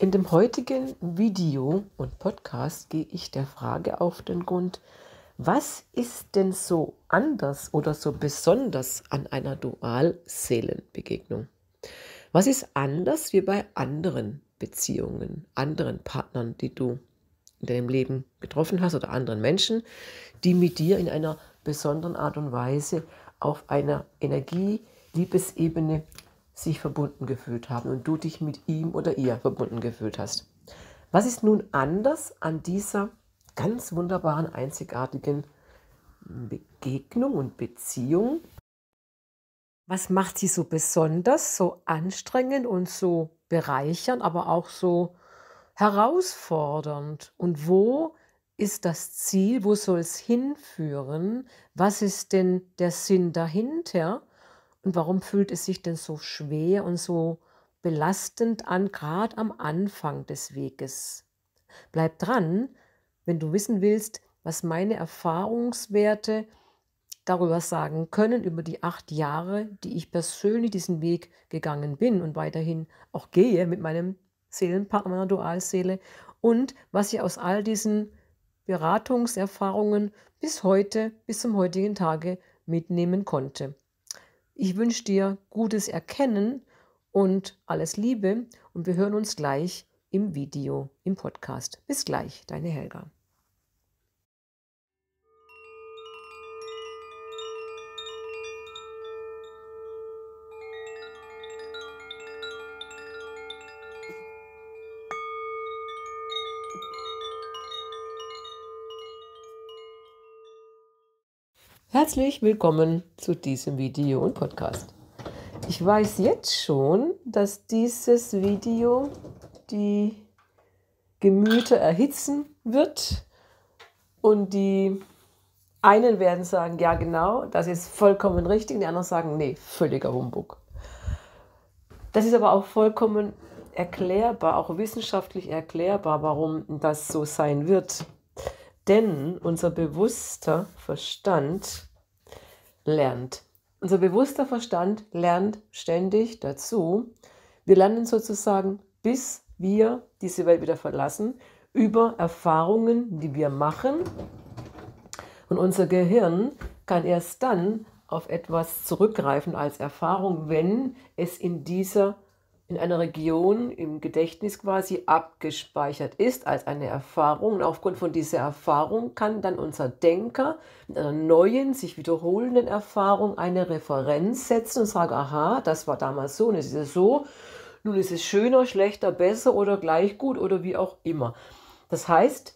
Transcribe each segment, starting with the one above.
In dem heutigen Video und Podcast gehe ich der Frage auf den Grund, was ist denn so anders oder so besonders an einer Dualseelenbegegnung? Was ist anders wie bei anderen Beziehungen, anderen Partnern, die du in deinem Leben getroffen hast oder anderen Menschen, die mit dir in einer besonderen Art und Weise auf einer Energie-Liebesebene sich verbunden gefühlt haben und du dich mit ihm oder ihr verbunden gefühlt hast. Was ist nun anders an dieser ganz wunderbaren, einzigartigen Begegnung und Beziehung? Was macht sie so besonders, so anstrengend und so bereichernd, aber auch so herausfordernd? Und wo ist das Ziel? Wo soll es hinführen? Was ist denn der Sinn dahinter? Und warum fühlt es sich denn so schwer und so belastend an, gerade am Anfang des Weges? Bleib dran, wenn du wissen willst, was meine Erfahrungswerte darüber sagen können, über die acht Jahre, die ich persönlich diesen Weg gegangen bin und weiterhin auch gehe mit meinem Seelenpartner, meiner Dualseele und was ich aus all diesen Beratungserfahrungen bis heute, bis zum heutigen Tage mitnehmen konnte. Ich wünsche dir gutes Erkennen und alles Liebe und wir hören uns gleich im Video, im Podcast. Bis gleich, deine Helga. Herzlich willkommen zu diesem Video und Podcast. Ich weiß jetzt schon, dass dieses Video die Gemüter erhitzen wird und die einen werden sagen, ja genau, das ist vollkommen richtig, die anderen sagen, nee, völliger Humbug. Das ist aber auch vollkommen erklärbar, auch wissenschaftlich erklärbar, warum das so sein wird. Denn unser bewusster Verstand lernt. Unser bewusster Verstand lernt ständig dazu. Wir lernen sozusagen, bis wir diese Welt wieder verlassen, über Erfahrungen, die wir machen. Und unser Gehirn kann erst dann auf etwas zurückgreifen als Erfahrung, wenn es in dieser in einer Region im Gedächtnis quasi abgespeichert ist als eine Erfahrung. Und aufgrund von dieser Erfahrung kann dann unser Denker mit einer neuen, sich wiederholenden Erfahrung eine Referenz setzen und sagen, aha, das war damals so, und es ist so, nun ist es schöner, schlechter, besser oder gleich gut oder wie auch immer. Das heißt,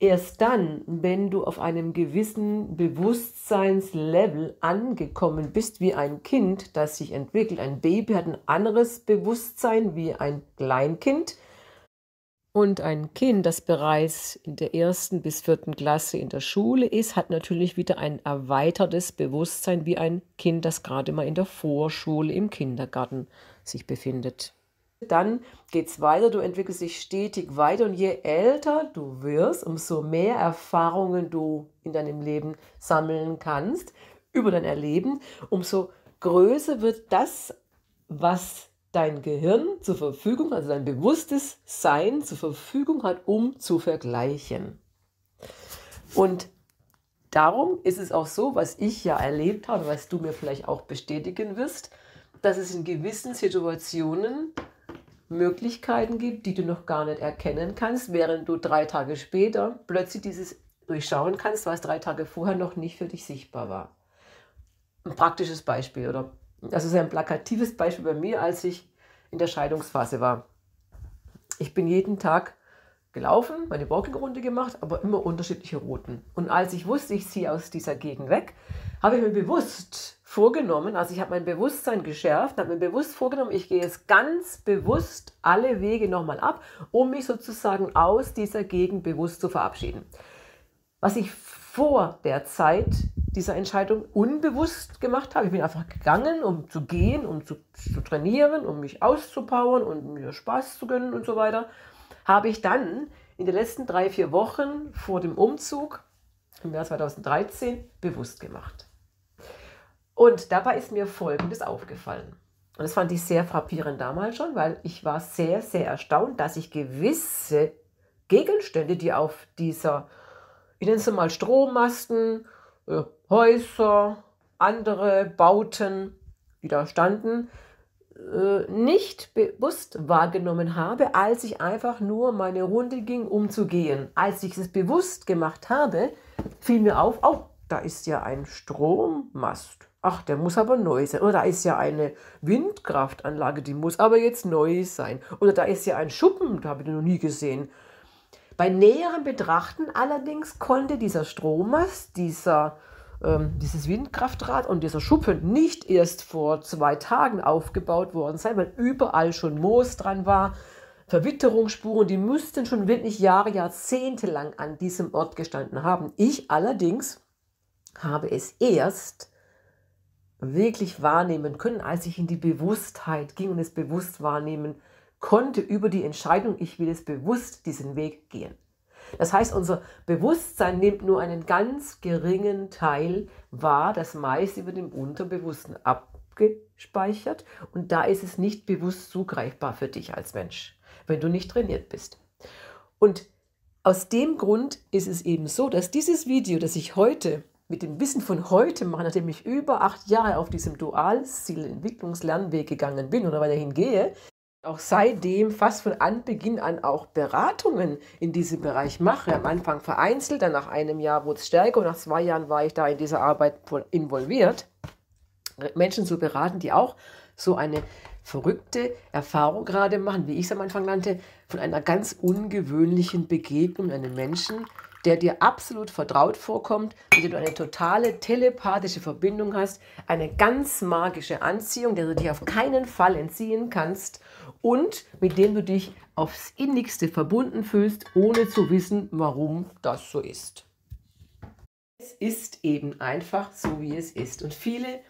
Erst dann, wenn du auf einem gewissen Bewusstseinslevel angekommen bist, wie ein Kind, das sich entwickelt, ein Baby hat ein anderes Bewusstsein wie ein Kleinkind. Und ein Kind, das bereits in der ersten bis vierten Klasse in der Schule ist, hat natürlich wieder ein erweitertes Bewusstsein wie ein Kind, das gerade mal in der Vorschule im Kindergarten sich befindet dann geht es weiter, du entwickelst dich stetig weiter und je älter du wirst, umso mehr Erfahrungen du in deinem Leben sammeln kannst, über dein Erleben, umso größer wird das, was dein Gehirn zur Verfügung, also dein bewusstes Sein zur Verfügung hat, um zu vergleichen. Und darum ist es auch so, was ich ja erlebt habe, was du mir vielleicht auch bestätigen wirst, dass es in gewissen Situationen Möglichkeiten gibt, die du noch gar nicht erkennen kannst, während du drei Tage später plötzlich dieses durchschauen kannst, was drei Tage vorher noch nicht für dich sichtbar war. Ein praktisches Beispiel oder Das ist ein plakatives Beispiel bei mir, als ich in der Scheidungsphase war. Ich bin jeden Tag gelaufen, meine Walking-Runde gemacht, aber immer unterschiedliche Routen. Und als ich wusste, ich ziehe aus dieser Gegend weg, habe ich mir bewusst vorgenommen, also ich habe mein Bewusstsein geschärft, habe mir bewusst vorgenommen, ich gehe jetzt ganz bewusst alle Wege nochmal ab, um mich sozusagen aus dieser Gegend bewusst zu verabschieden. Was ich vor der Zeit dieser Entscheidung unbewusst gemacht habe, ich bin einfach gegangen, um zu gehen, um zu, zu trainieren, um mich auszupowern und mir Spaß zu gönnen und so weiter, habe ich dann in den letzten drei, vier Wochen vor dem Umzug im Jahr 2013 bewusst gemacht. Und dabei ist mir Folgendes aufgefallen. Und das fand ich sehr frappierend damals schon, weil ich war sehr, sehr erstaunt, dass ich gewisse Gegenstände, die auf dieser, ich nenne es mal Strommasten, äh, Häuser, andere Bauten, die da standen, äh, nicht bewusst wahrgenommen habe, als ich einfach nur meine Runde ging, um zu gehen. Als ich es bewusst gemacht habe, fiel mir auf, oh, da ist ja ein Strommast. Ach, der muss aber neu sein. Oder da ist ja eine Windkraftanlage, die muss aber jetzt neu sein. Oder da ist ja ein Schuppen, da habe ich noch nie gesehen. Bei näherem Betrachten allerdings konnte dieser Strommast, dieser, ähm, dieses Windkraftrad und dieser Schuppen nicht erst vor zwei Tagen aufgebaut worden sein, weil überall schon Moos dran war. Verwitterungsspuren, die müssten schon wirklich Jahre, Jahrzehnte lang an diesem Ort gestanden haben. Ich allerdings habe es erst wirklich wahrnehmen können, als ich in die Bewusstheit ging und es bewusst wahrnehmen konnte über die Entscheidung, ich will es bewusst diesen Weg gehen. Das heißt, unser Bewusstsein nimmt nur einen ganz geringen Teil wahr, das meist über dem Unterbewussten abgespeichert und da ist es nicht bewusst zugreifbar für dich als Mensch, wenn du nicht trainiert bist. Und aus dem Grund ist es eben so, dass dieses Video, das ich heute mit dem Wissen von heute machen, nachdem ich über acht Jahre auf diesem Dual-Ziel-Entwicklungslernweg gegangen bin oder weiterhin gehe, auch seitdem fast von Anbeginn an auch Beratungen in diesem Bereich mache. Am Anfang vereinzelt, dann nach einem Jahr wurde es stärker und nach zwei Jahren war ich da in dieser Arbeit involviert. Menschen zu beraten, die auch so eine verrückte Erfahrung gerade machen, wie ich es am Anfang nannte, von einer ganz ungewöhnlichen Begegnung einem Menschen, der dir absolut vertraut vorkommt, mit dem du eine totale telepathische Verbindung hast, eine ganz magische Anziehung, der du dich auf keinen Fall entziehen kannst und mit dem du dich aufs innigste verbunden fühlst, ohne zu wissen, warum das so ist. Es ist eben einfach so, wie es ist. Und viele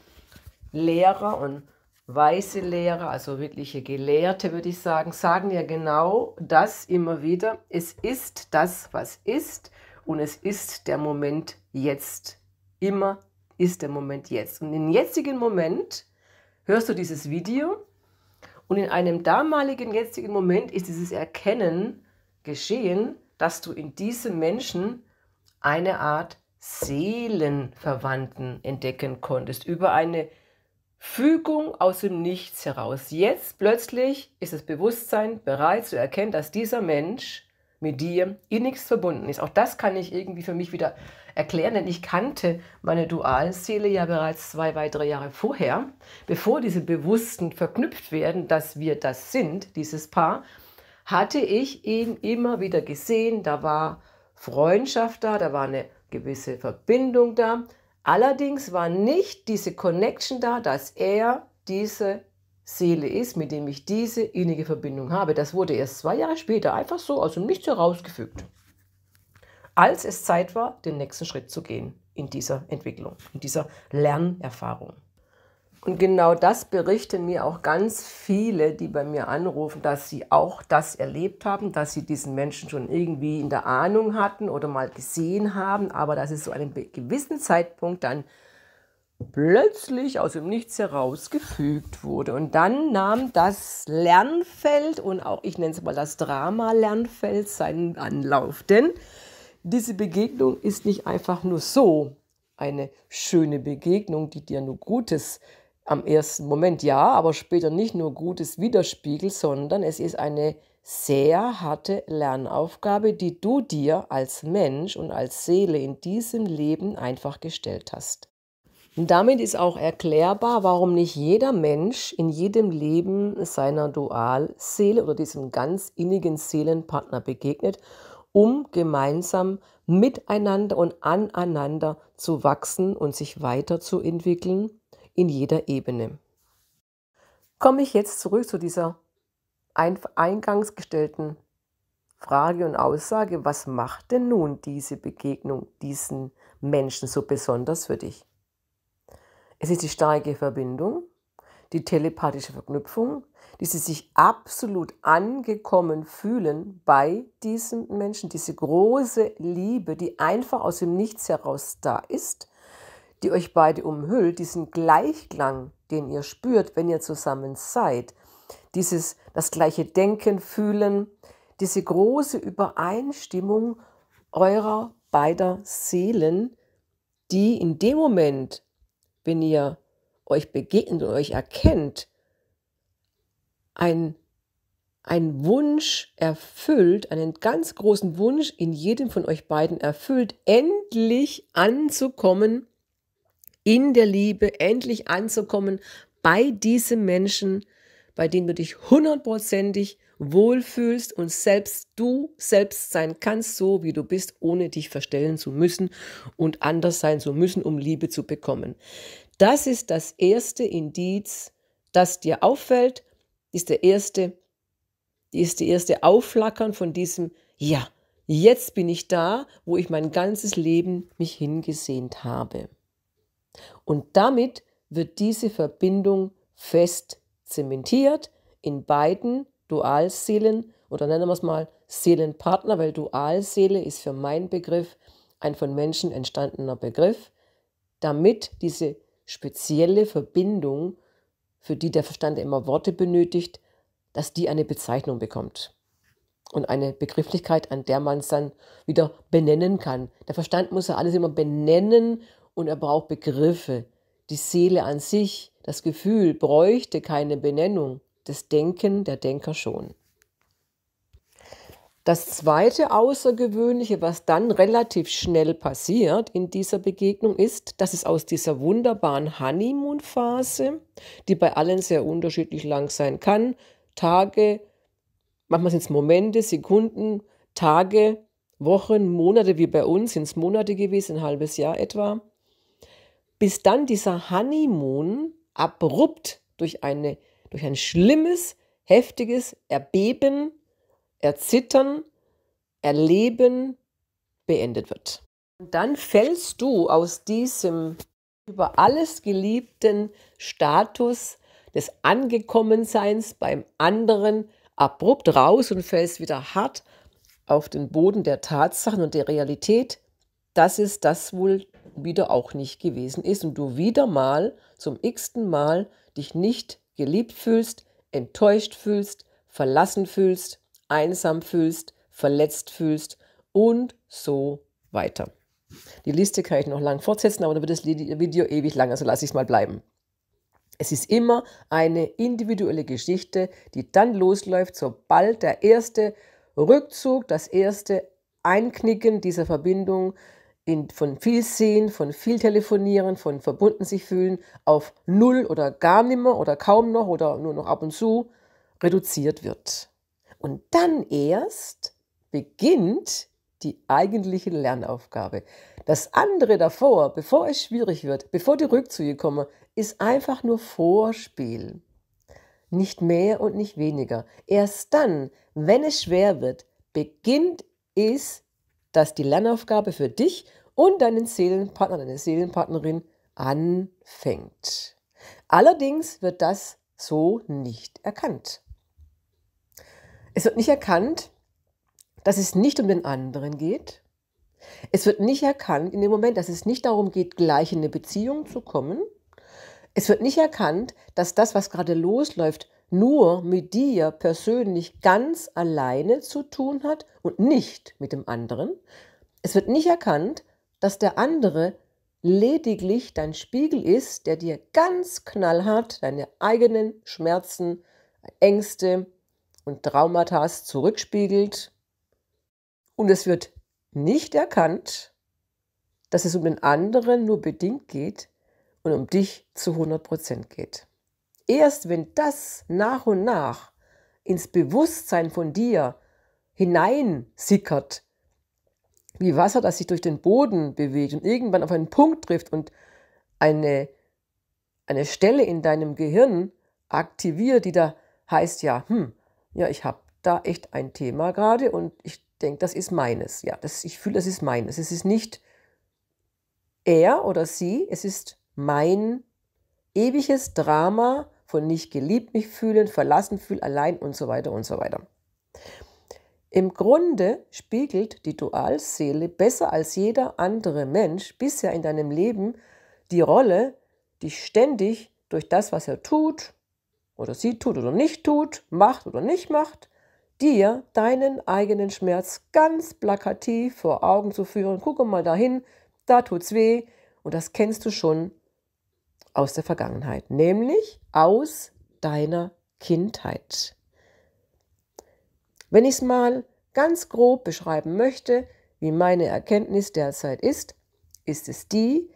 Lehrer und weise Lehrer, also wirkliche Gelehrte, würde ich sagen, sagen ja genau das immer wieder. Es ist das, was ist und es ist der Moment jetzt. Immer ist der Moment jetzt. Und im jetzigen Moment hörst du dieses Video und in einem damaligen jetzigen Moment ist dieses Erkennen geschehen, dass du in diesem Menschen eine Art Seelenverwandten entdecken konntest über eine Fügung aus dem Nichts heraus. Jetzt plötzlich ist das Bewusstsein bereit zu erkennen, dass dieser Mensch mit dir innigst verbunden ist. Auch das kann ich irgendwie für mich wieder erklären, denn ich kannte meine Dualseele ja bereits zwei weitere Jahre vorher, bevor diese Bewussten verknüpft werden, dass wir das sind, dieses Paar, hatte ich ihn immer wieder gesehen. Da war Freundschaft da, da war eine gewisse Verbindung da. Allerdings war nicht diese Connection da, dass er diese Seele ist, mit dem ich diese innige Verbindung habe. Das wurde erst zwei Jahre später einfach so aus dem Nichts herausgefügt, als es Zeit war, den nächsten Schritt zu gehen in dieser Entwicklung, in dieser Lernerfahrung. Und genau das berichten mir auch ganz viele, die bei mir anrufen, dass sie auch das erlebt haben, dass sie diesen Menschen schon irgendwie in der Ahnung hatten oder mal gesehen haben, aber dass es zu so einem gewissen Zeitpunkt dann plötzlich aus dem Nichts herausgefügt wurde. Und dann nahm das Lernfeld und auch ich nenne es mal das Drama-Lernfeld seinen Anlauf. Denn diese Begegnung ist nicht einfach nur so eine schöne Begegnung, die dir nur Gutes am ersten Moment ja, aber später nicht nur Gutes widerspiegelt, sondern es ist eine sehr harte Lernaufgabe, die du dir als Mensch und als Seele in diesem Leben einfach gestellt hast. Und damit ist auch erklärbar, warum nicht jeder Mensch in jedem Leben seiner Dualseele oder diesem ganz innigen Seelenpartner begegnet, um gemeinsam miteinander und aneinander zu wachsen und sich weiterzuentwickeln in jeder Ebene. Komme ich jetzt zurück zu dieser eingangs gestellten Frage und Aussage, was macht denn nun diese Begegnung diesen Menschen so besonders für dich? Es ist die starke Verbindung, die telepathische Verknüpfung, die sie sich absolut angekommen fühlen bei diesen Menschen, diese große Liebe, die einfach aus dem Nichts heraus da ist, die euch beide umhüllt, diesen Gleichklang, den ihr spürt, wenn ihr zusammen seid, dieses das gleiche Denken, Fühlen, diese große Übereinstimmung eurer beider Seelen, die in dem Moment, wenn ihr euch begegnet und euch erkennt, ein, ein Wunsch erfüllt, einen ganz großen Wunsch in jedem von euch beiden erfüllt, endlich anzukommen in der Liebe, endlich anzukommen bei diesem Menschen, bei dem du dich hundertprozentig wohlfühlst und selbst du selbst sein kannst, so wie du bist, ohne dich verstellen zu müssen und anders sein zu müssen, um Liebe zu bekommen. Das ist das erste Indiz, das dir auffällt, ist der erste, ist die erste Aufflackern von diesem Ja, jetzt bin ich da, wo ich mein ganzes Leben mich hingesehnt habe. Und damit wird diese Verbindung fest zementiert in beiden Dualseelen oder nennen wir es mal Seelenpartner, weil Dualseele ist für meinen Begriff ein von Menschen entstandener Begriff, damit diese spezielle Verbindung, für die der Verstand immer Worte benötigt, dass die eine Bezeichnung bekommt und eine Begrifflichkeit, an der man es dann wieder benennen kann. Der Verstand muss ja alles immer benennen und er braucht Begriffe. Die Seele an sich, das Gefühl bräuchte keine Benennung das Denken der Denker schon. Das zweite Außergewöhnliche, was dann relativ schnell passiert in dieser Begegnung, ist, dass es aus dieser wunderbaren Honeymoon-Phase, die bei allen sehr unterschiedlich lang sein kann, Tage, manchmal sind es Momente, Sekunden, Tage, Wochen, Monate, wie bei uns sind es Monate gewesen, ein halbes Jahr etwa, bis dann dieser Honeymoon abrupt durch eine durch ein schlimmes, heftiges Erbeben, Erzittern, Erleben beendet wird. Und dann fällst du aus diesem über alles geliebten Status des Angekommenseins beim anderen abrupt raus und fällst wieder hart auf den Boden der Tatsachen und der Realität, dass es das wohl wieder auch nicht gewesen ist und du wieder mal zum x-ten Mal dich nicht geliebt fühlst, enttäuscht fühlst, verlassen fühlst, einsam fühlst, verletzt fühlst und so weiter. Die Liste kann ich noch lang fortsetzen, aber dann wird das Video ewig lang, also lasse ich es mal bleiben. Es ist immer eine individuelle Geschichte, die dann losläuft, sobald der erste Rückzug, das erste Einknicken dieser Verbindung in, von viel sehen, von viel telefonieren, von verbunden sich fühlen auf null oder gar nimmer oder kaum noch oder nur noch ab und zu reduziert wird. Und dann erst beginnt die eigentliche Lernaufgabe. Das andere davor, bevor es schwierig wird, bevor die Rückzüge kommen, ist einfach nur Vorspiel. Nicht mehr und nicht weniger. Erst dann, wenn es schwer wird, beginnt es, dass die Lernaufgabe für dich und deinen Seelenpartner, deine Seelenpartnerin anfängt. Allerdings wird das so nicht erkannt. Es wird nicht erkannt, dass es nicht um den anderen geht. Es wird nicht erkannt in dem Moment, dass es nicht darum geht, gleich in eine Beziehung zu kommen. Es wird nicht erkannt, dass das, was gerade losläuft, nur mit dir persönlich ganz alleine zu tun hat und nicht mit dem anderen. Es wird nicht erkannt, dass der andere lediglich dein Spiegel ist, der dir ganz knallhart deine eigenen Schmerzen, Ängste und Traumata zurückspiegelt. Und es wird nicht erkannt, dass es um den anderen nur bedingt geht und um dich zu 100% geht. Erst wenn das nach und nach ins Bewusstsein von dir hineinsickert, wie Wasser, das sich durch den Boden bewegt und irgendwann auf einen Punkt trifft und eine, eine Stelle in deinem Gehirn aktiviert, die da heißt, ja, hm, ja, ich habe da echt ein Thema gerade und ich denke, das ist meines. Ja, das, ich fühle, das ist meines. Es ist nicht er oder sie, es ist mein ewiges Drama von nicht geliebt mich fühlen, verlassen fühlen, allein und so weiter und so weiter. Im Grunde spiegelt die Dualseele besser als jeder andere Mensch bisher in deinem Leben die Rolle, die ständig durch das, was er tut oder sie tut oder nicht tut, macht oder nicht macht, dir deinen eigenen Schmerz ganz plakativ vor Augen zu führen. Guck mal dahin, da tut's weh und das kennst du schon aus der Vergangenheit, nämlich aus deiner Kindheit. Wenn ich es mal ganz grob beschreiben möchte, wie meine Erkenntnis derzeit ist, ist es die,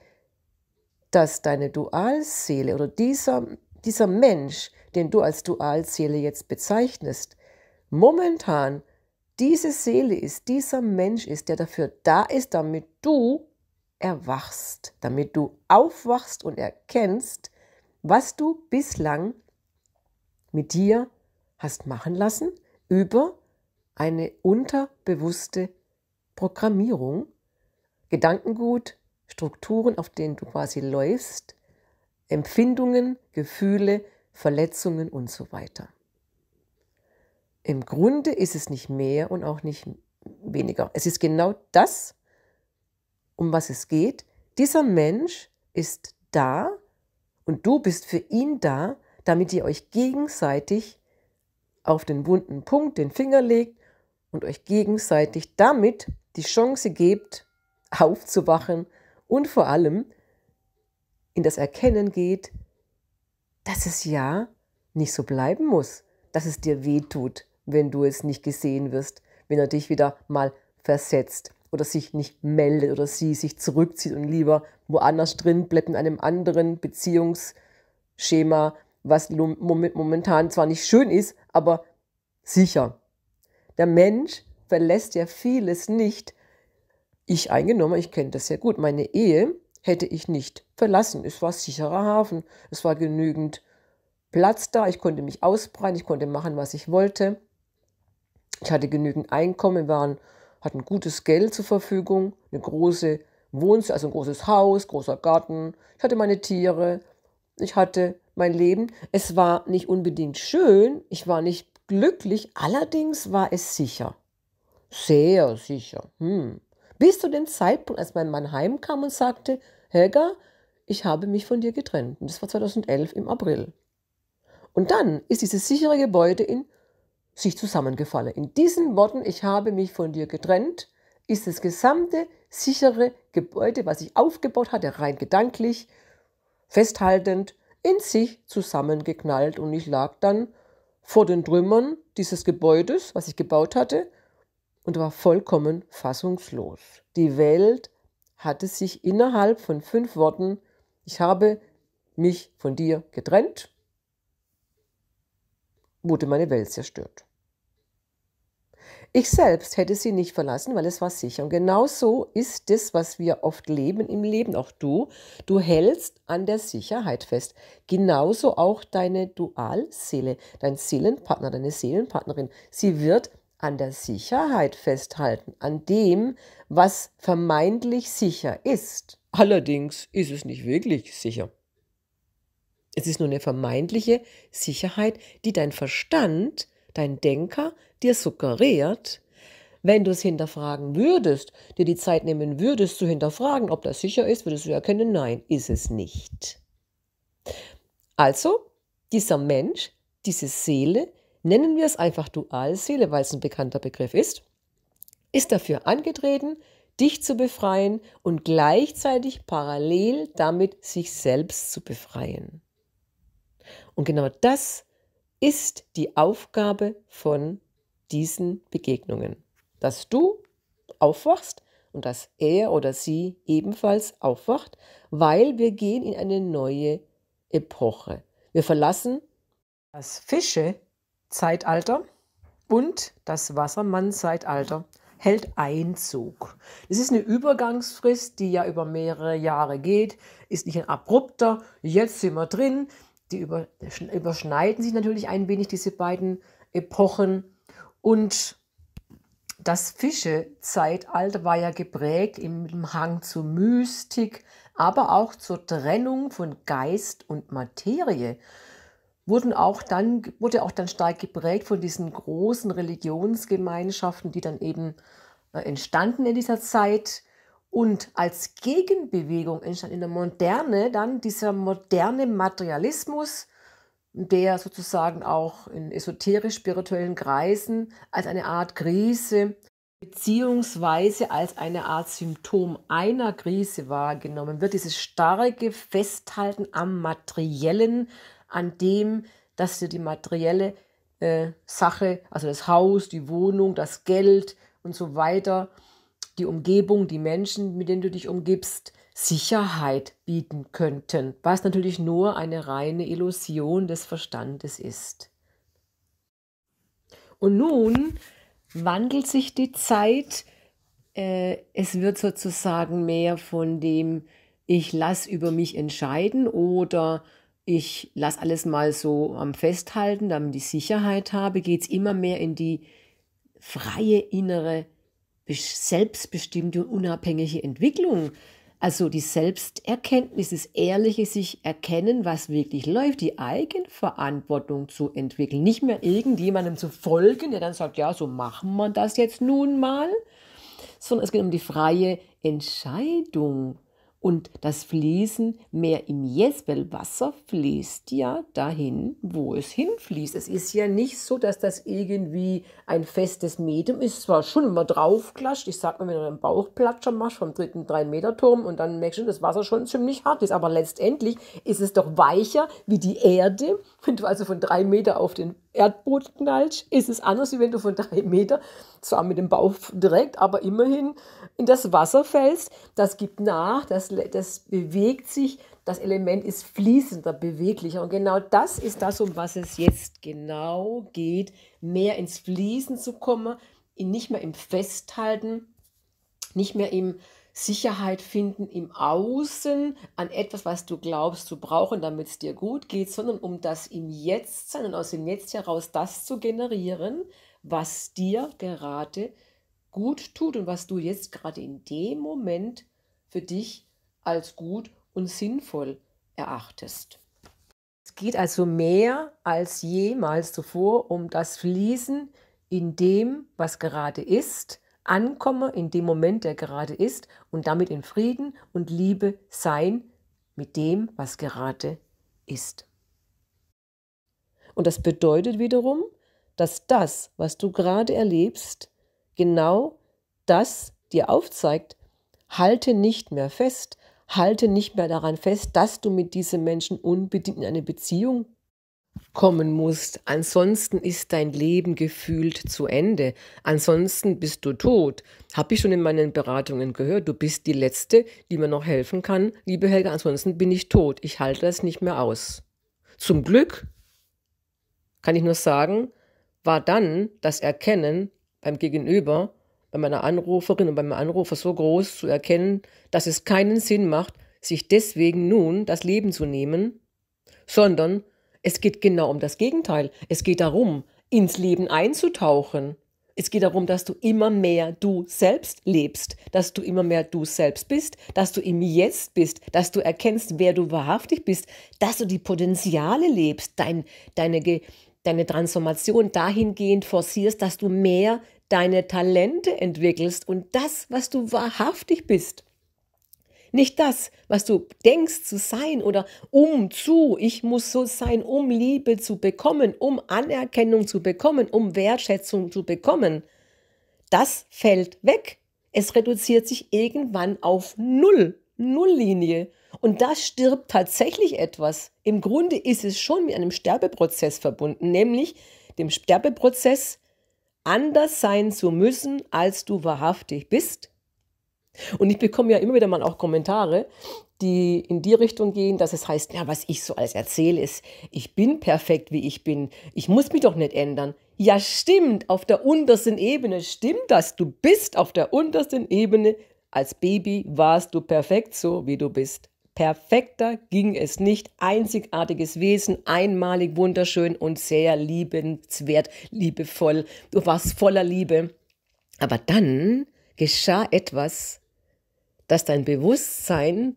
dass deine Dualseele oder dieser, dieser Mensch, den du als Dualseele jetzt bezeichnest, momentan diese Seele ist, dieser Mensch ist, der dafür da ist, damit du erwachst, damit du aufwachst und erkennst, was du bislang mit dir hast machen lassen über eine unterbewusste Programmierung, Gedankengut, Strukturen, auf denen du quasi läufst, Empfindungen, Gefühle, Verletzungen und so weiter. Im Grunde ist es nicht mehr und auch nicht weniger. Es ist genau das, um was es geht. Dieser Mensch ist da und du bist für ihn da, damit ihr euch gegenseitig auf den wunden Punkt den Finger legt und euch gegenseitig damit die Chance gebt, aufzuwachen und vor allem in das Erkennen geht, dass es ja nicht so bleiben muss, dass es dir weh tut, wenn du es nicht gesehen wirst, wenn er dich wieder mal versetzt oder sich nicht meldet oder sie sich zurückzieht und lieber woanders drin bleibt in einem anderen Beziehungsschema, was momentan zwar nicht schön ist, aber sicher. Der Mensch verlässt ja vieles nicht. Ich eingenommen, ich kenne das ja gut. Meine Ehe hätte ich nicht verlassen. Es war sicherer Hafen. Es war genügend Platz da. Ich konnte mich ausbreiten. Ich konnte machen, was ich wollte. Ich hatte genügend Einkommen. Wir waren, hatten gutes Geld zur Verfügung. Eine große Wohnung, also ein großes Haus, großer Garten. Ich hatte meine Tiere. Ich hatte mein Leben. Es war nicht unbedingt schön. Ich war nicht glücklich, allerdings war es sicher. Sehr sicher. Hm. Bis zu dem Zeitpunkt, als mein Mann heimkam und sagte, Helga, ich habe mich von dir getrennt. Und das war 2011 im April. Und dann ist dieses sichere Gebäude in sich zusammengefallen. In diesen Worten, ich habe mich von dir getrennt, ist das gesamte sichere Gebäude, was ich aufgebaut hatte, rein gedanklich, festhaltend, in sich zusammengeknallt und ich lag dann vor den Trümmern dieses Gebäudes, was ich gebaut hatte, und war vollkommen fassungslos. Die Welt hatte sich innerhalb von fünf Worten, ich habe mich von dir getrennt, wurde meine Welt zerstört. Ich selbst hätte sie nicht verlassen, weil es war sicher. Und genau so ist das, was wir oft leben im Leben. Auch du, du hältst an der Sicherheit fest. Genauso auch deine Dualseele, dein Seelenpartner, deine Seelenpartnerin. Sie wird an der Sicherheit festhalten, an dem, was vermeintlich sicher ist. Allerdings ist es nicht wirklich sicher. Es ist nur eine vermeintliche Sicherheit, die dein Verstand dein Denker dir suggeriert, wenn du es hinterfragen würdest, dir die Zeit nehmen würdest zu hinterfragen, ob das sicher ist, würdest du erkennen, nein, ist es nicht. Also, dieser Mensch, diese Seele, nennen wir es einfach Dualseele, weil es ein bekannter Begriff ist, ist dafür angetreten, dich zu befreien und gleichzeitig parallel damit sich selbst zu befreien. Und genau das ist, ist die Aufgabe von diesen Begegnungen, dass du aufwachst und dass er oder sie ebenfalls aufwacht, weil wir gehen in eine neue Epoche. Wir verlassen das Fische-Zeitalter und das Wassermann-Zeitalter hält Einzug. Es ist eine Übergangsfrist, die ja über mehrere Jahre geht, ist nicht ein abrupter, jetzt sind wir drin, die überschneiden sich natürlich ein wenig, diese beiden Epochen. Und das Fischezeitalter war ja geprägt im Hang zur Mystik, aber auch zur Trennung von Geist und Materie. Wurden auch dann, wurde auch dann stark geprägt von diesen großen Religionsgemeinschaften, die dann eben äh, entstanden in dieser Zeit und als Gegenbewegung entstand in der Moderne dann dieser moderne Materialismus, der sozusagen auch in esoterisch-spirituellen Kreisen als eine Art Krise beziehungsweise als eine Art Symptom einer Krise wahrgenommen wird. Dieses starke Festhalten am Materiellen, an dem, dass dir die materielle äh, Sache, also das Haus, die Wohnung, das Geld und so weiter, die Umgebung, die Menschen, mit denen du dich umgibst, Sicherheit bieten könnten, was natürlich nur eine reine Illusion des Verstandes ist. Und nun wandelt sich die Zeit, äh, es wird sozusagen mehr von dem, ich lasse über mich entscheiden oder ich lasse alles mal so am Festhalten, damit ich Sicherheit habe, geht es immer mehr in die freie innere selbstbestimmte und unabhängige Entwicklung. Also die Selbsterkenntnis, das ehrliche sich erkennen, was wirklich läuft, die Eigenverantwortung zu entwickeln. Nicht mehr irgendjemandem zu folgen, der dann sagt, ja, so machen wir das jetzt nun mal, sondern es geht um die freie Entscheidung, und das Fließen mehr im Jetzt, weil Wasser fließt ja dahin, wo es hinfließt. Es ist ja nicht so, dass das irgendwie ein festes Medium ist. Zwar schon, wenn man draufklatscht, ich sag mal, wenn du einen Bauchplatscher machst vom dritten 3-Meter-Turm und dann merkst du, dass das Wasser schon ziemlich hart ist. Aber letztendlich ist es doch weicher wie die Erde wenn du also von drei Meter auf den Erdboden knallst, ist es anders, wie wenn du von drei Meter, zwar mit dem Bauch direkt, aber immerhin in das Wasser fällst. Das gibt nach, das, das bewegt sich, das Element ist fließender, beweglicher. Und genau das ist das, um was es jetzt genau geht, mehr ins Fließen zu kommen, nicht mehr im Festhalten, nicht mehr im Sicherheit finden im Außen an etwas, was du glaubst zu brauchen, damit es dir gut geht, sondern um das im Jetzt sein und aus dem Jetzt heraus das zu generieren, was dir gerade gut tut und was du jetzt gerade in dem Moment für dich als gut und sinnvoll erachtest. Es geht also mehr als jemals zuvor um das Fließen in dem, was gerade ist, ankomme in dem Moment, der gerade ist und damit in Frieden und Liebe sein mit dem, was gerade ist. Und das bedeutet wiederum, dass das, was du gerade erlebst, genau das dir aufzeigt, halte nicht mehr fest, halte nicht mehr daran fest, dass du mit diesem Menschen unbedingt in eine Beziehung kommen musst. Ansonsten ist dein Leben gefühlt zu Ende. Ansonsten bist du tot. Habe ich schon in meinen Beratungen gehört. Du bist die Letzte, die mir noch helfen kann. Liebe Helga, ansonsten bin ich tot. Ich halte das nicht mehr aus. Zum Glück kann ich nur sagen, war dann das Erkennen beim Gegenüber, bei meiner Anruferin und beim Anrufer so groß zu erkennen, dass es keinen Sinn macht, sich deswegen nun das Leben zu nehmen, sondern es geht genau um das Gegenteil. Es geht darum, ins Leben einzutauchen. Es geht darum, dass du immer mehr du selbst lebst, dass du immer mehr du selbst bist, dass du im Jetzt bist, dass du erkennst, wer du wahrhaftig bist, dass du die Potenziale lebst, dein, deine, deine Transformation dahingehend forcierst, dass du mehr deine Talente entwickelst und das, was du wahrhaftig bist. Nicht das, was du denkst zu sein oder um zu, ich muss so sein, um Liebe zu bekommen, um Anerkennung zu bekommen, um Wertschätzung zu bekommen. Das fällt weg. Es reduziert sich irgendwann auf Null, Nulllinie. Und das stirbt tatsächlich etwas. Im Grunde ist es schon mit einem Sterbeprozess verbunden, nämlich dem Sterbeprozess, anders sein zu müssen, als du wahrhaftig bist und ich bekomme ja immer wieder mal auch Kommentare, die in die Richtung gehen, dass es heißt, ja, was ich so alles erzähle, ist, ich bin perfekt, wie ich bin. Ich muss mich doch nicht ändern. Ja, stimmt, auf der untersten Ebene stimmt das. Du bist auf der untersten Ebene. Als Baby warst du perfekt so, wie du bist. Perfekter ging es nicht. Einzigartiges Wesen, einmalig, wunderschön und sehr liebenswert, liebevoll. Du warst voller Liebe. Aber dann geschah etwas, dass dein Bewusstsein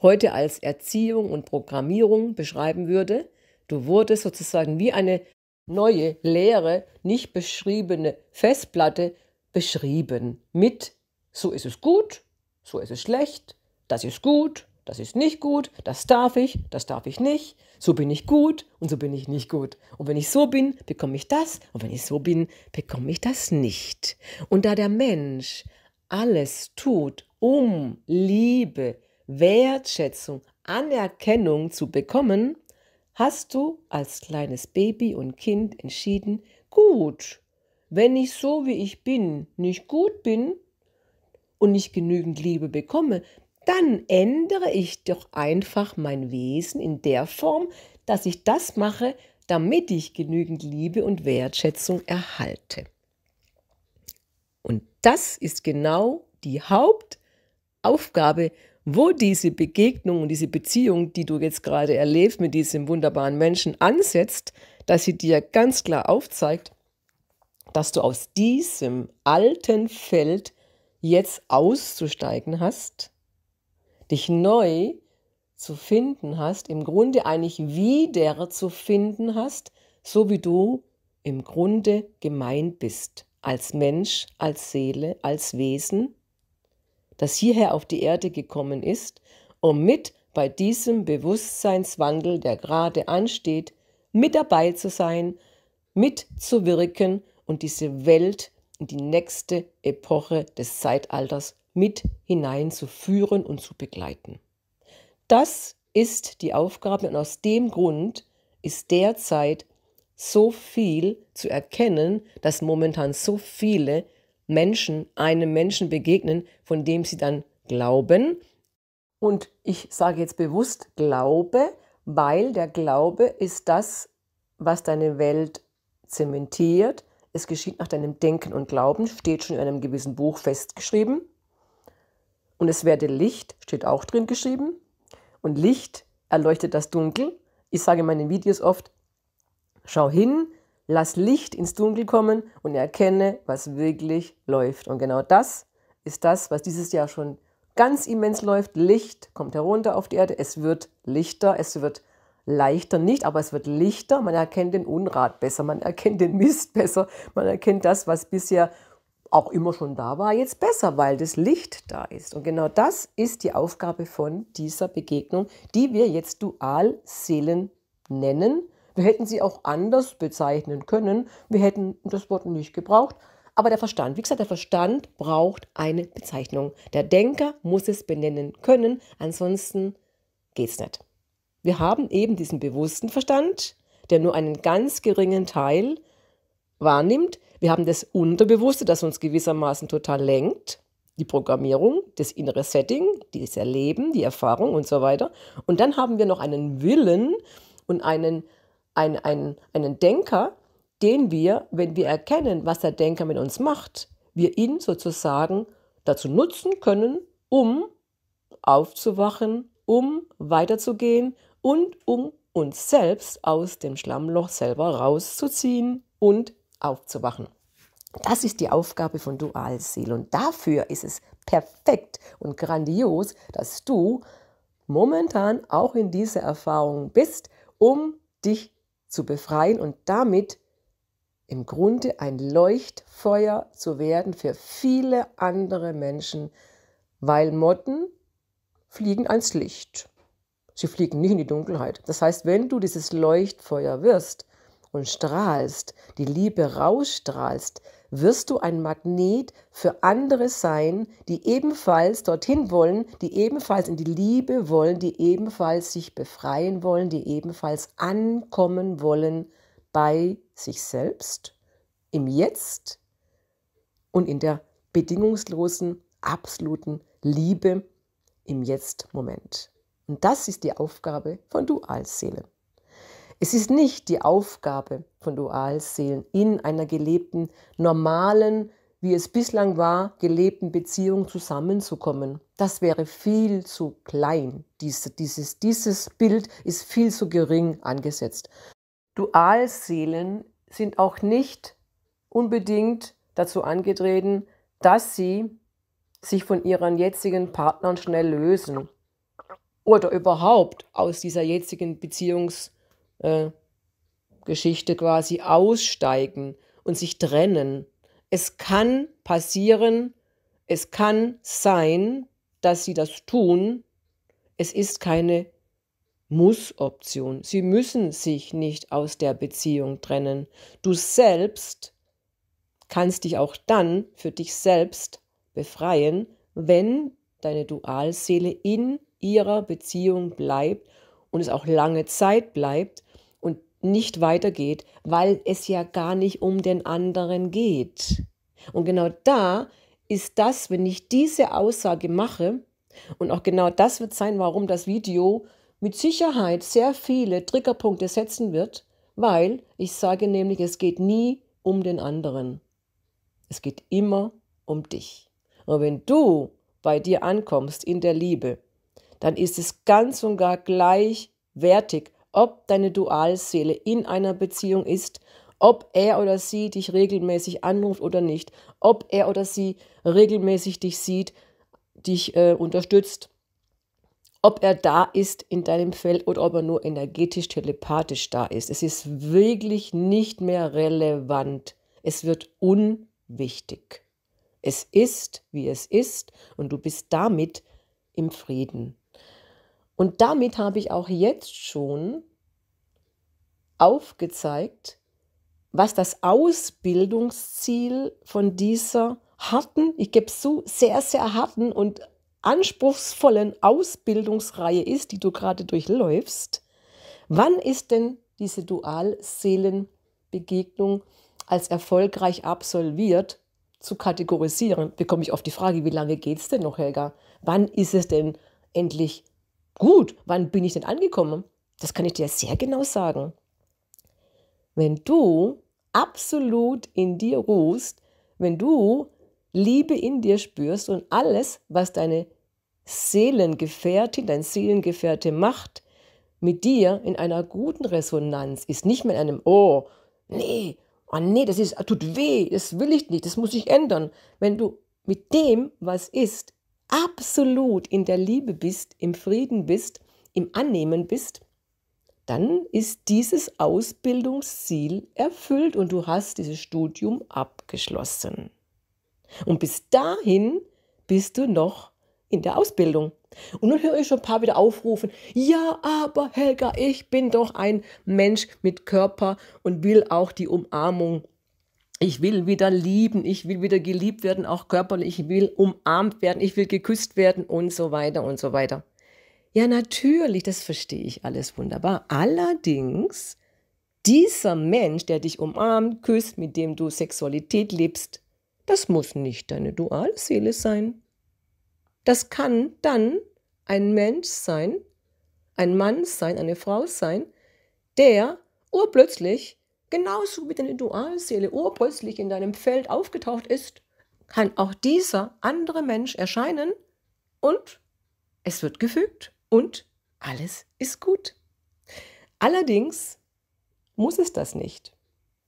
heute als Erziehung und Programmierung beschreiben würde. Du wurdest sozusagen wie eine neue, leere, nicht beschriebene Festplatte beschrieben mit so ist es gut, so ist es schlecht, das ist gut, das ist nicht gut, das darf ich, das darf ich nicht, so bin ich gut und so bin ich nicht gut. Und wenn ich so bin, bekomme ich das und wenn ich so bin, bekomme ich das nicht. Und da der Mensch alles tut, um Liebe, Wertschätzung, Anerkennung zu bekommen, hast du als kleines Baby und Kind entschieden, gut, wenn ich so wie ich bin nicht gut bin und nicht genügend Liebe bekomme, dann ändere ich doch einfach mein Wesen in der Form, dass ich das mache, damit ich genügend Liebe und Wertschätzung erhalte. Und das ist genau die Haupt- Aufgabe, wo diese Begegnung und diese Beziehung, die du jetzt gerade erlebst mit diesem wunderbaren Menschen, ansetzt, dass sie dir ganz klar aufzeigt, dass du aus diesem alten Feld jetzt auszusteigen hast, dich neu zu finden hast, im Grunde eigentlich wieder zu finden hast, so wie du im Grunde gemeint bist, als Mensch, als Seele, als Wesen das hierher auf die Erde gekommen ist, um mit bei diesem Bewusstseinswandel, der gerade ansteht, mit dabei zu sein, mitzuwirken und diese Welt in die nächste Epoche des Zeitalters mit hineinzuführen und zu begleiten. Das ist die Aufgabe und aus dem Grund ist derzeit so viel zu erkennen, dass momentan so viele Menschen einem Menschen begegnen, von dem sie dann glauben. Und ich sage jetzt bewusst Glaube, weil der Glaube ist das, was deine Welt zementiert. Es geschieht nach deinem Denken und Glauben, steht schon in einem gewissen Buch festgeschrieben. Und es werde Licht, steht auch drin geschrieben. Und Licht erleuchtet das Dunkel. Ich sage in meinen Videos oft, schau hin, Lass Licht ins Dunkel kommen und erkenne, was wirklich läuft. Und genau das ist das, was dieses Jahr schon ganz immens läuft. Licht kommt herunter auf die Erde, es wird lichter, es wird leichter nicht, aber es wird lichter. Man erkennt den Unrat besser, man erkennt den Mist besser, man erkennt das, was bisher auch immer schon da war, jetzt besser, weil das Licht da ist. Und genau das ist die Aufgabe von dieser Begegnung, die wir jetzt Dualseelen nennen. Wir hätten sie auch anders bezeichnen können. Wir hätten das Wort nicht gebraucht. Aber der Verstand, wie gesagt, der Verstand braucht eine Bezeichnung. Der Denker muss es benennen können, ansonsten geht es nicht. Wir haben eben diesen bewussten Verstand, der nur einen ganz geringen Teil wahrnimmt. Wir haben das Unterbewusste, das uns gewissermaßen total lenkt. Die Programmierung, das innere Setting, das Erleben, die Erfahrung und so weiter. Und dann haben wir noch einen Willen und einen ein, ein, einen Denker, den wir, wenn wir erkennen, was der Denker mit uns macht, wir ihn sozusagen dazu nutzen können, um aufzuwachen, um weiterzugehen und um uns selbst aus dem Schlammloch selber rauszuziehen und aufzuwachen. Das ist die Aufgabe von Dualseel und dafür ist es perfekt und grandios, dass du momentan auch in dieser Erfahrung bist, um dich zu befreien und damit im Grunde ein Leuchtfeuer zu werden für viele andere Menschen, weil Motten fliegen ans Licht. Sie fliegen nicht in die Dunkelheit. Das heißt, wenn du dieses Leuchtfeuer wirst und strahlst, die Liebe rausstrahlst, wirst du ein Magnet für andere sein, die ebenfalls dorthin wollen, die ebenfalls in die Liebe wollen, die ebenfalls sich befreien wollen, die ebenfalls ankommen wollen bei sich selbst, im Jetzt und in der bedingungslosen, absoluten Liebe im Jetzt-Moment. Und das ist die Aufgabe von Dualseele. Seele. Es ist nicht die Aufgabe von Dualseelen, in einer gelebten, normalen, wie es bislang war, gelebten Beziehung zusammenzukommen. Das wäre viel zu klein. Dies, dieses, dieses Bild ist viel zu gering angesetzt. Dualseelen sind auch nicht unbedingt dazu angetreten, dass sie sich von ihren jetzigen Partnern schnell lösen oder überhaupt aus dieser jetzigen Beziehungs- äh, Geschichte quasi aussteigen und sich trennen. Es kann passieren, es kann sein, dass sie das tun. Es ist keine Muss-Option. Sie müssen sich nicht aus der Beziehung trennen. Du selbst kannst dich auch dann für dich selbst befreien, wenn deine Dualseele in ihrer Beziehung bleibt und es auch lange Zeit bleibt, nicht weitergeht, weil es ja gar nicht um den anderen geht. Und genau da ist das, wenn ich diese Aussage mache, und auch genau das wird sein, warum das Video mit Sicherheit sehr viele Triggerpunkte setzen wird, weil ich sage nämlich, es geht nie um den anderen. Es geht immer um dich. Und wenn du bei dir ankommst in der Liebe, dann ist es ganz und gar gleichwertig, ob deine Dualseele in einer Beziehung ist, ob er oder sie dich regelmäßig anruft oder nicht, ob er oder sie regelmäßig dich sieht, dich äh, unterstützt, ob er da ist in deinem Feld oder ob er nur energetisch, telepathisch da ist. Es ist wirklich nicht mehr relevant. Es wird unwichtig. Es ist, wie es ist und du bist damit im Frieden. Und damit habe ich auch jetzt schon aufgezeigt, was das Ausbildungsziel von dieser harten, ich gebe es zu, sehr, sehr harten und anspruchsvollen Ausbildungsreihe ist, die du gerade durchläufst. Wann ist denn diese Dualseelenbegegnung als erfolgreich absolviert zu kategorisieren? Bekomme ich oft die Frage, wie lange geht es denn noch, Helga? Wann ist es denn endlich gut? Wann bin ich denn angekommen? Das kann ich dir sehr genau sagen. Wenn du absolut in dir ruhst, wenn du Liebe in dir spürst und alles, was deine Seelengefährtin, dein Seelengefährte macht, mit dir in einer guten Resonanz ist, nicht mit einem Oh, nee, oh nee, das ist, tut weh, das will ich nicht, das muss ich ändern. Wenn du mit dem, was ist, absolut in der Liebe bist, im Frieden bist, im Annehmen bist, dann ist dieses Ausbildungsziel erfüllt und du hast dieses Studium abgeschlossen. Und bis dahin bist du noch in der Ausbildung. Und nun höre ich schon ein paar wieder aufrufen, ja, aber Helga, ich bin doch ein Mensch mit Körper und will auch die Umarmung. Ich will wieder lieben, ich will wieder geliebt werden, auch körperlich, ich will umarmt werden, ich will geküsst werden und so weiter und so weiter. Ja, natürlich, das verstehe ich alles wunderbar. Allerdings, dieser Mensch, der dich umarmt, küsst, mit dem du Sexualität lebst, das muss nicht deine Dualseele sein. Das kann dann ein Mensch sein, ein Mann sein, eine Frau sein, der urplötzlich, genauso wie deine Dualseele urplötzlich in deinem Feld aufgetaucht ist, kann auch dieser andere Mensch erscheinen und es wird gefügt und alles ist gut. Allerdings muss es das nicht.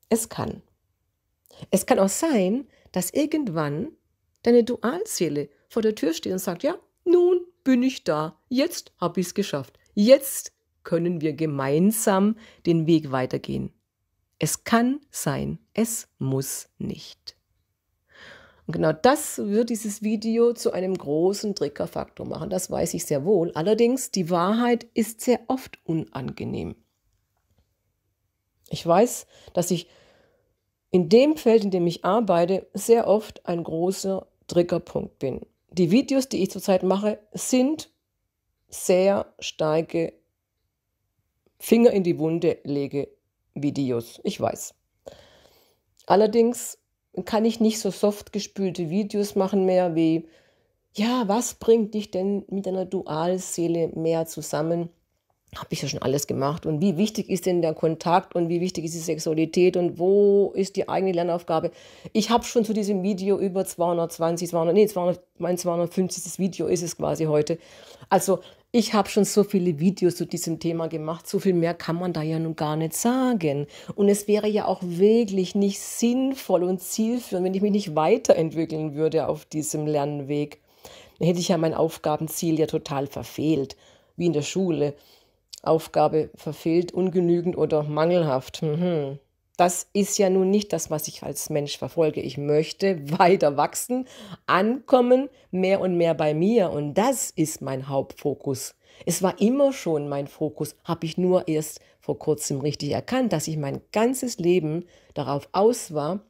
Es kann. Es kann auch sein, dass irgendwann deine Dualseele vor der Tür steht und sagt, ja, nun bin ich da, jetzt habe ich es geschafft, jetzt können wir gemeinsam den Weg weitergehen. Es kann sein, es muss nicht. Und genau das wird dieses Video zu einem großen Triggerfaktor machen. Das weiß ich sehr wohl. Allerdings, die Wahrheit ist sehr oft unangenehm. Ich weiß, dass ich in dem Feld, in dem ich arbeite, sehr oft ein großer Triggerpunkt bin. Die Videos, die ich zurzeit mache, sind sehr starke Finger in die Wunde lege Videos. Ich weiß. Allerdings kann ich nicht so soft gespülte Videos machen mehr wie, ja, was bringt dich denn mit einer Dualseele mehr zusammen? Habe ich ja schon alles gemacht. Und wie wichtig ist denn der Kontakt und wie wichtig ist die Sexualität und wo ist die eigene Lernaufgabe? Ich habe schon zu diesem Video über 220, 200, nee, 200, mein 250. Video ist es quasi heute. Also ich habe schon so viele Videos zu diesem Thema gemacht, so viel mehr kann man da ja nun gar nicht sagen. Und es wäre ja auch wirklich nicht sinnvoll und zielführend, wenn ich mich nicht weiterentwickeln würde auf diesem Lernweg. Dann hätte ich ja mein Aufgabenziel ja total verfehlt, wie in der Schule. Aufgabe verfehlt, ungenügend oder mangelhaft. Mhm das ist ja nun nicht das, was ich als Mensch verfolge. Ich möchte weiter wachsen, ankommen, mehr und mehr bei mir. Und das ist mein Hauptfokus. Es war immer schon mein Fokus, habe ich nur erst vor kurzem richtig erkannt, dass ich mein ganzes Leben darauf aus war,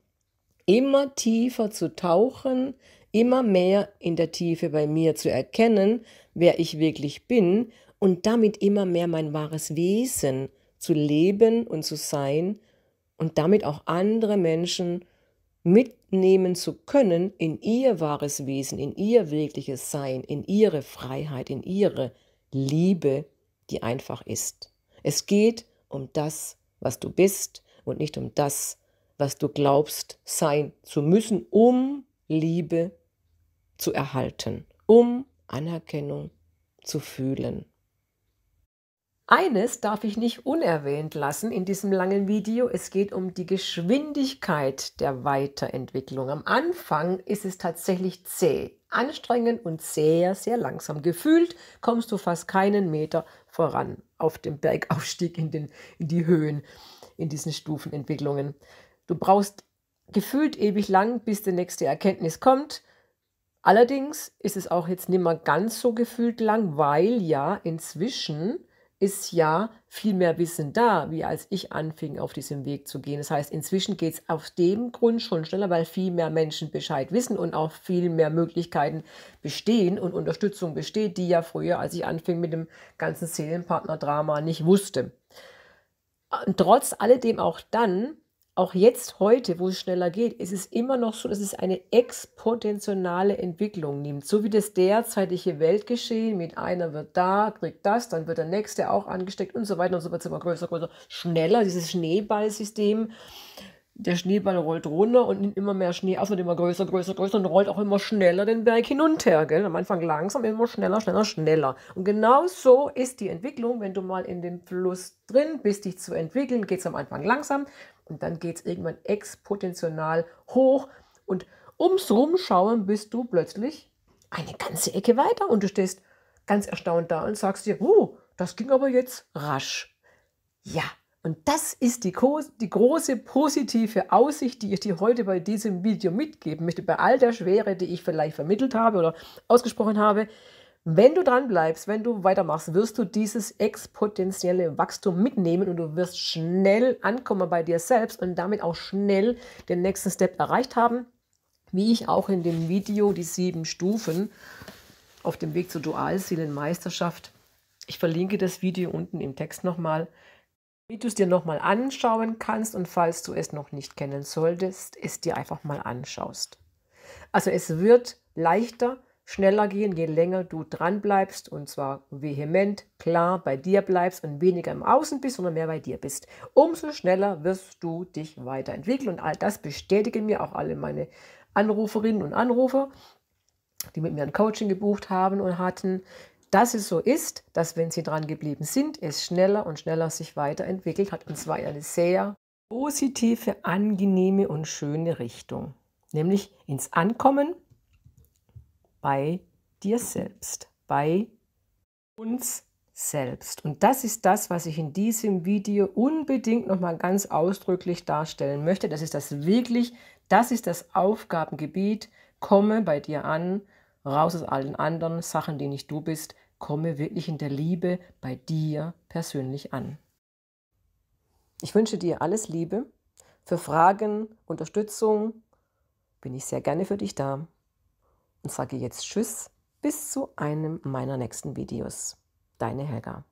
immer tiefer zu tauchen, immer mehr in der Tiefe bei mir zu erkennen, wer ich wirklich bin und damit immer mehr mein wahres Wesen zu leben und zu sein und damit auch andere Menschen mitnehmen zu können in ihr wahres Wesen, in ihr wirkliches Sein, in ihre Freiheit, in ihre Liebe, die einfach ist. Es geht um das, was du bist und nicht um das, was du glaubst sein zu müssen, um Liebe zu erhalten, um Anerkennung zu fühlen. Eines darf ich nicht unerwähnt lassen in diesem langen Video. Es geht um die Geschwindigkeit der Weiterentwicklung. Am Anfang ist es tatsächlich zäh, anstrengend und sehr, sehr langsam. Gefühlt kommst du fast keinen Meter voran auf dem Bergaufstieg in, den, in die Höhen, in diesen Stufenentwicklungen. Du brauchst gefühlt ewig lang, bis die nächste Erkenntnis kommt. Allerdings ist es auch jetzt nicht mehr ganz so gefühlt lang, weil ja inzwischen ist ja viel mehr Wissen da, wie als ich anfing, auf diesem Weg zu gehen. Das heißt, inzwischen geht es auf dem Grund schon schneller, weil viel mehr Menschen Bescheid wissen und auch viel mehr Möglichkeiten bestehen und Unterstützung besteht, die ja früher, als ich anfing mit dem ganzen Seelenpartner-Drama, nicht wusste. Und äh, trotz alledem auch dann, auch jetzt heute, wo es schneller geht, ist es immer noch so, dass es eine exponentielle Entwicklung nimmt. So wie das derzeitige Weltgeschehen mit einer wird da, kriegt das, dann wird der nächste auch angesteckt und so weiter und so wird es immer größer, größer, schneller, dieses Schneeballsystem. Der Schneeball rollt runter und nimmt immer mehr Schnee auf, wird immer größer, größer, größer und rollt auch immer schneller den Berg hinunter. Gell? Am Anfang langsam, immer schneller, schneller, schneller. Und genau so ist die Entwicklung, wenn du mal in dem Fluss drin bist, dich zu entwickeln, geht es am Anfang langsam, und dann geht es irgendwann exponentiell hoch und ums Rumschauen bist du plötzlich eine ganze Ecke weiter und du stehst ganz erstaunt da und sagst dir, oh, das ging aber jetzt rasch. Ja, und das ist die, die, große positive Aussicht, die ich dir heute bei diesem Video mitgeben möchte. Bei all der Schwere, die ich vielleicht vermittelt habe oder ausgesprochen habe, wenn du dran bleibst, wenn du weitermachst, wirst du dieses exponentielle Wachstum mitnehmen und du wirst schnell ankommen bei dir selbst und damit auch schnell den nächsten Step erreicht haben, wie ich auch in dem Video die sieben Stufen auf dem Weg zur Dualseelenmeisterschaft. Ich verlinke das Video unten im Text nochmal, damit du es dir nochmal anschauen kannst und falls du es noch nicht kennen solltest, es dir einfach mal anschaust. Also es wird leichter, schneller gehen, je länger du dran bleibst und zwar vehement, klar bei dir bleibst und weniger im Außen bist, sondern mehr bei dir bist. Umso schneller wirst du dich weiterentwickeln und all das bestätigen mir auch alle meine Anruferinnen und Anrufer, die mit mir ein Coaching gebucht haben und hatten, dass es so ist, dass wenn sie dran geblieben sind, es schneller und schneller sich weiterentwickelt hat und zwar in eine sehr positive, angenehme und schöne Richtung, nämlich ins Ankommen bei dir selbst, bei uns selbst. Und das ist das, was ich in diesem Video unbedingt nochmal ganz ausdrücklich darstellen möchte. Das ist das wirklich, das ist das Aufgabengebiet. Komme bei dir an, raus aus allen anderen Sachen, die nicht du bist. Komme wirklich in der Liebe bei dir persönlich an. Ich wünsche dir alles Liebe. Für Fragen, Unterstützung bin ich sehr gerne für dich da und sage jetzt Tschüss bis zu einem meiner nächsten Videos. Deine Helga.